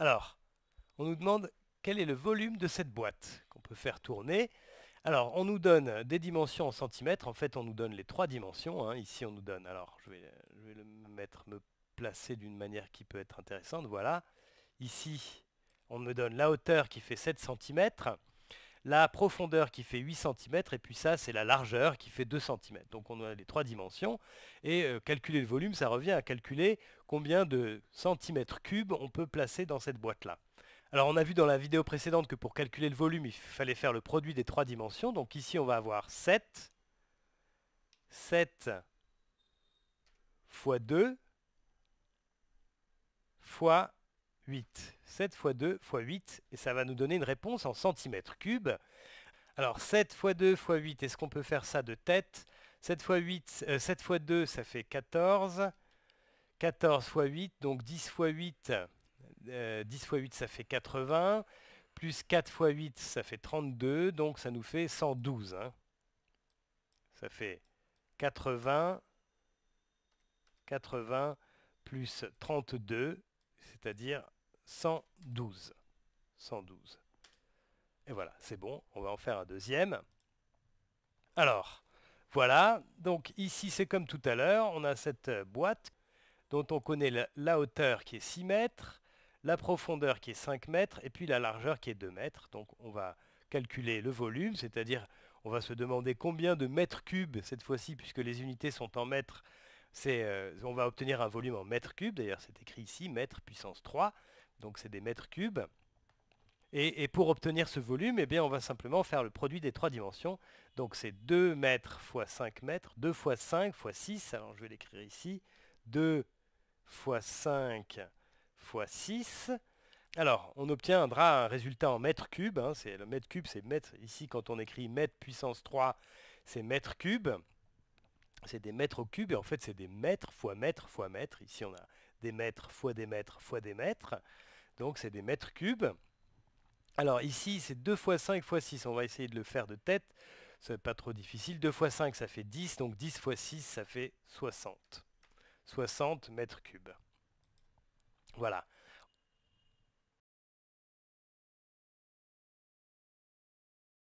Alors, on nous demande quel est le volume de cette boîte qu'on peut faire tourner. Alors, on nous donne des dimensions en centimètres. En fait, on nous donne les trois dimensions. Hein. Ici, on nous donne... Alors, je vais, je vais le mettre, me placer d'une manière qui peut être intéressante. Voilà. Ici, on me donne la hauteur qui fait 7 cm la profondeur qui fait 8 cm, et puis ça, c'est la largeur qui fait 2 cm. Donc on a les trois dimensions, et euh, calculer le volume, ça revient à calculer combien de centimètres cubes on peut placer dans cette boîte-là. Alors on a vu dans la vidéo précédente que pour calculer le volume, il fallait faire le produit des trois dimensions, donc ici on va avoir 7, 7 fois 2, fois 8. 7 x 2 x 8, et ça va nous donner une réponse en centimètres cubes. Alors 7 x 2 x 8, est-ce qu'on peut faire ça de tête 7 x 8, 7 2, ça fait 14. 14 x 8, donc 10 x 8, 10 x 8, ça fait 80. Plus 4 x 8, ça fait 32, donc ça nous fait 112. Hein. Ça fait 80, 80 plus 32, c'est-à-dire 112. 112. Et voilà, c'est bon. On va en faire un deuxième. Alors, voilà. Donc ici, c'est comme tout à l'heure. On a cette euh, boîte dont on connaît la, hauteur qui est 6 mètres, la profondeur qui est 5 mètres, et puis la largeur qui est 2 mètres. Donc on va calculer le volume, c'est-à-dire on va se demander combien de mètres cubes cette fois-ci, puisque les unités sont en mètres, euh, on va obtenir un volume en mètres cubes, d'ailleurs c'est écrit ici, mètres puissance 3 donc c'est des mètres cubes. Et, pour obtenir ce volume, eh bien, on va simplement faire le produit des trois dimensions. Donc c'est 2 mètres fois 5 mètres, 2 fois 5 fois 6, alors je vais l'écrire ici, 2 fois 5 fois 6. Alors, on obtiendra un résultat en mètres cubes. Hein. le mètre cube, c'est mètre, ici quand on écrit mètre puissance 3, c'est mètre cube. C'est des mètres au cube, et en fait c'est des mètres fois mètres fois mètres. Ici on a des mètres fois des mètres fois des mètres. Donc c'est des mètres cubes. Alors ici, c'est 2 x 5 x 6. On va essayer de le faire de tête. Ce n'est pas trop difficile. 2 x 5, ça fait 10. Donc 10 x 6, ça fait 60. 60 mètres cubes. Voilà.